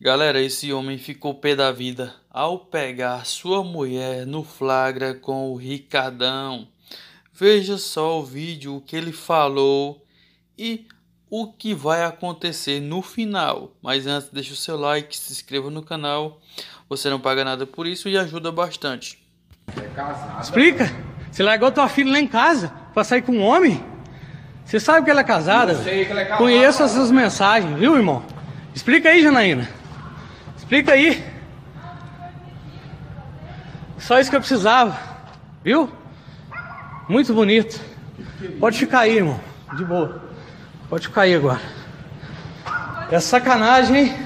Galera, esse homem ficou pé da vida ao pegar sua mulher no flagra com o Ricardão. Veja só o vídeo, o que ele falou e o que vai acontecer no final. Mas antes, deixa o seu like, se inscreva no canal. Você não paga nada por isso e ajuda bastante. É Explica? Você largou tua filha lá em casa pra sair com um homem? Você sabe que ela é casada? Eu sei que ela é casada. Conheço essas mensagens, viu, irmão? Explica aí, Janaína. Explica aí. Só isso que eu precisava, viu? Muito bonito. Pode ficar aí, irmão. De boa. Pode ficar aí agora. É sacanagem, hein?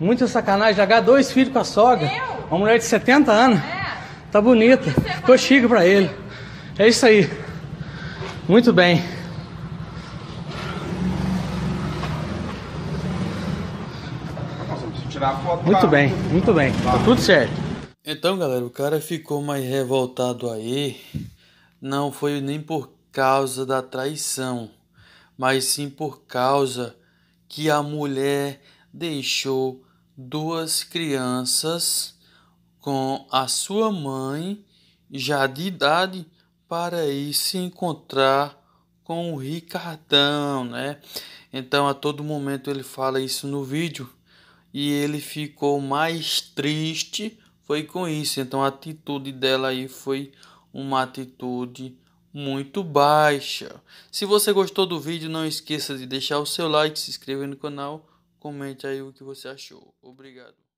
Muita sacanagem. Largar dois filhos com a sogra. Uma mulher de 70 anos. É? Tá bonita. Ficou tá chique pra ele. É isso aí. Muito bem. tirar foto. Muito tá? bem, muito bem. Tá, tá tudo certo. Então, galera, o cara ficou mais revoltado aí. Não foi nem por causa da traição, mas sim por causa que a mulher deixou duas crianças com a sua mãe, já de idade, para ir se encontrar com o Ricardão, né? Então a todo momento ele fala isso no vídeo e ele ficou mais triste foi com isso. Então a atitude dela aí foi uma atitude muito baixa. Se você gostou do vídeo, não esqueça de deixar o seu like, se inscrever no canal, comente aí o que você achou. Obrigado.